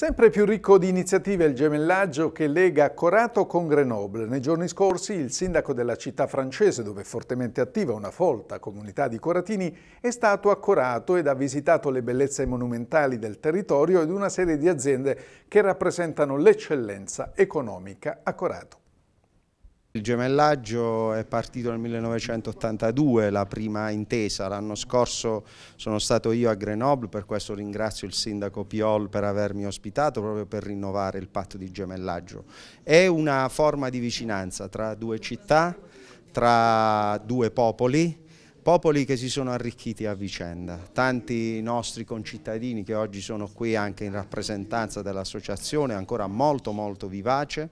Sempre più ricco di iniziative il gemellaggio che lega Corato con Grenoble. Nei giorni scorsi il sindaco della città francese, dove è fortemente attiva una folta comunità di coratini, è stato a Corato ed ha visitato le bellezze monumentali del territorio ed una serie di aziende che rappresentano l'eccellenza economica a Corato. Il gemellaggio è partito nel 1982, la prima intesa. L'anno scorso sono stato io a Grenoble, per questo ringrazio il sindaco Piol per avermi ospitato, proprio per rinnovare il patto di gemellaggio. È una forma di vicinanza tra due città, tra due popoli, popoli che si sono arricchiti a vicenda, tanti nostri concittadini che oggi sono qui anche in rappresentanza dell'associazione ancora molto molto vivace,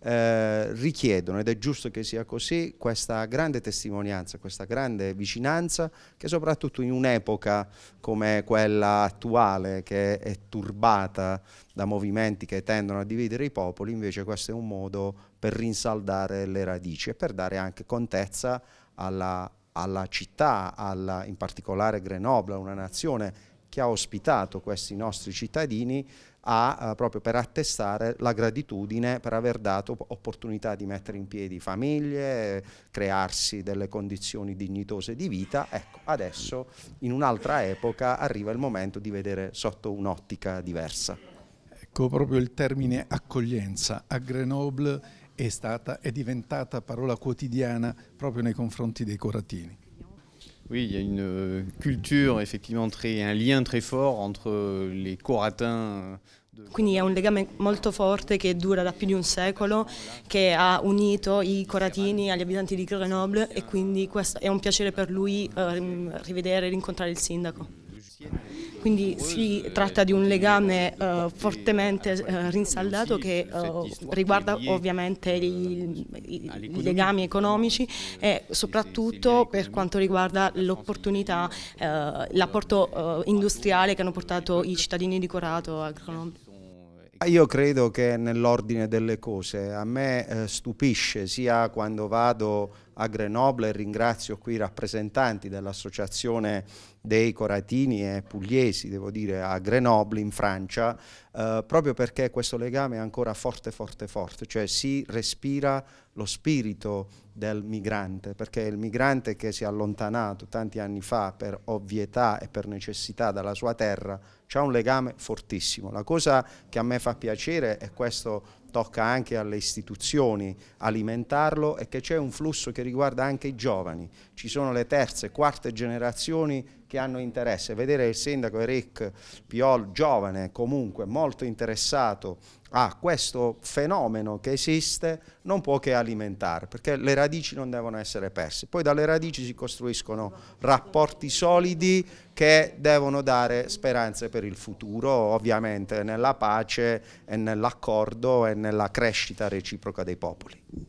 eh, richiedono, ed è giusto che sia così, questa grande testimonianza, questa grande vicinanza che soprattutto in un'epoca come quella attuale che è turbata da movimenti che tendono a dividere i popoli, invece questo è un modo per rinsaldare le radici e per dare anche contezza alla alla città, alla, in particolare Grenoble, una nazione che ha ospitato questi nostri cittadini a, eh, proprio per attestare la gratitudine per aver dato opportunità di mettere in piedi famiglie, crearsi delle condizioni dignitose di vita. Ecco, adesso in un'altra epoca arriva il momento di vedere sotto un'ottica diversa. Ecco proprio il termine accoglienza. A Grenoble è, stata, è diventata parola quotidiana proprio nei confronti dei coratini. Oui, il y a une euh, culture effectivement très, un lien très fort entre euh, les Coratins. Euh, quindi è un legame molto forte che dura da più di un secolo, che ha unito i coratini agli abitanti di Grenoble e quindi è un piacere per lui eh, rivedere e rincontrare il sindaco. Quindi si tratta di un legame uh, fortemente uh, rinsaldato che uh, riguarda ovviamente i, i, i, legami economici e soprattutto per quanto riguarda l'opportunità, l'apporto industriale che hanno portato i cittadini di Corato a Colombia. Ah, io credo che nell'ordine delle cose, a me stupisce sia quando vado a Grenoble e ringrazio qui i rappresentanti dell'associazione dei coratini e pugliesi, devo dire, a Grenoble in Francia, eh, proprio perché questo legame è ancora forte, forte, forte, cioè si respira lo spirito del migrante, perché il migrante che si è allontanato tanti anni fa per ovvietà e per necessità dalla sua terra, c'è un legame fortissimo. La cosa che a me fa piacere, è questo tocca anche alle istituzioni alimentarlo e che c'è un flusso che riguarda anche i giovani. Ci sono le terze, e quarte generazioni che hanno interesse. Vedere il sindaco Eric Piol, giovane comunque, molto interessato a questo fenomeno che esiste, non può che alimentare, perché le radici non devono essere perse. Poi dalle radici si costruiscono rapporti solidi che devono dare speranze per il futuro, ovviamente nella pace e nell'accordo e nella crescita reciproca dei popoli.